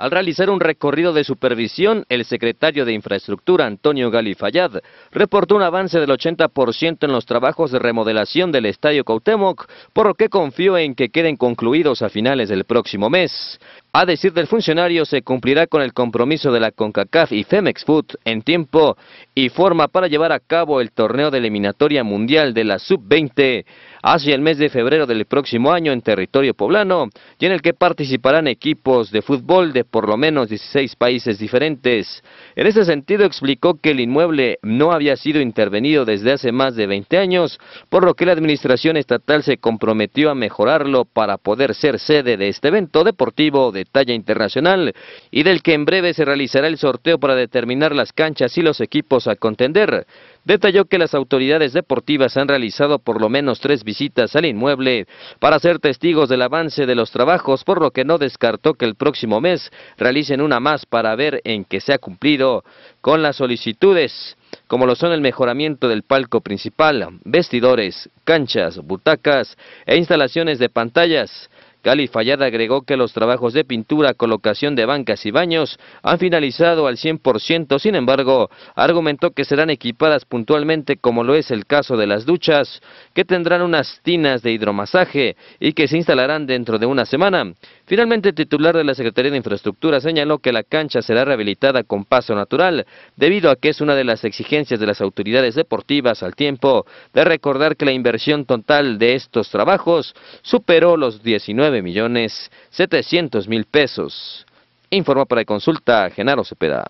Al realizar un recorrido de supervisión, el secretario de Infraestructura, Antonio Galifayad, reportó un avance del 80% en los trabajos de remodelación del Estadio Cautemoc, por lo que confió en que queden concluidos a finales del próximo mes. A decir del funcionario, se cumplirá con el compromiso de la CONCACAF y Femex Food en tiempo y forma para llevar a cabo el torneo de eliminatoria mundial de la Sub-20 hacia el mes de febrero del próximo año en territorio poblano y en el que participarán equipos de fútbol de por lo menos 16 países diferentes. En ese sentido explicó que el inmueble no había sido intervenido desde hace más de 20 años, por lo que la administración estatal se comprometió a mejorarlo para poder ser sede de este evento deportivo talla internacional y del que en breve se realizará el sorteo para determinar las canchas y los equipos a contender. Detalló que las autoridades deportivas han realizado por lo menos tres visitas al inmueble para ser testigos del avance de los trabajos, por lo que no descartó que el próximo mes realicen una más para ver en qué se ha cumplido con las solicitudes como lo son el mejoramiento del palco principal, vestidores, canchas, butacas e instalaciones de pantallas. Cali Fallada agregó que los trabajos de pintura, colocación de bancas y baños han finalizado al 100%, sin embargo, argumentó que serán equipadas puntualmente como lo es el caso de las duchas, que tendrán unas tinas de hidromasaje y que se instalarán dentro de una semana. Finalmente, el titular de la Secretaría de Infraestructura señaló que la cancha será rehabilitada con paso natural, debido a que es una de las exigencias de las autoridades deportivas al tiempo de recordar que la inversión total de estos trabajos superó los 19 millones 700 mil pesos. Informa para consulta Genaro Cepeda.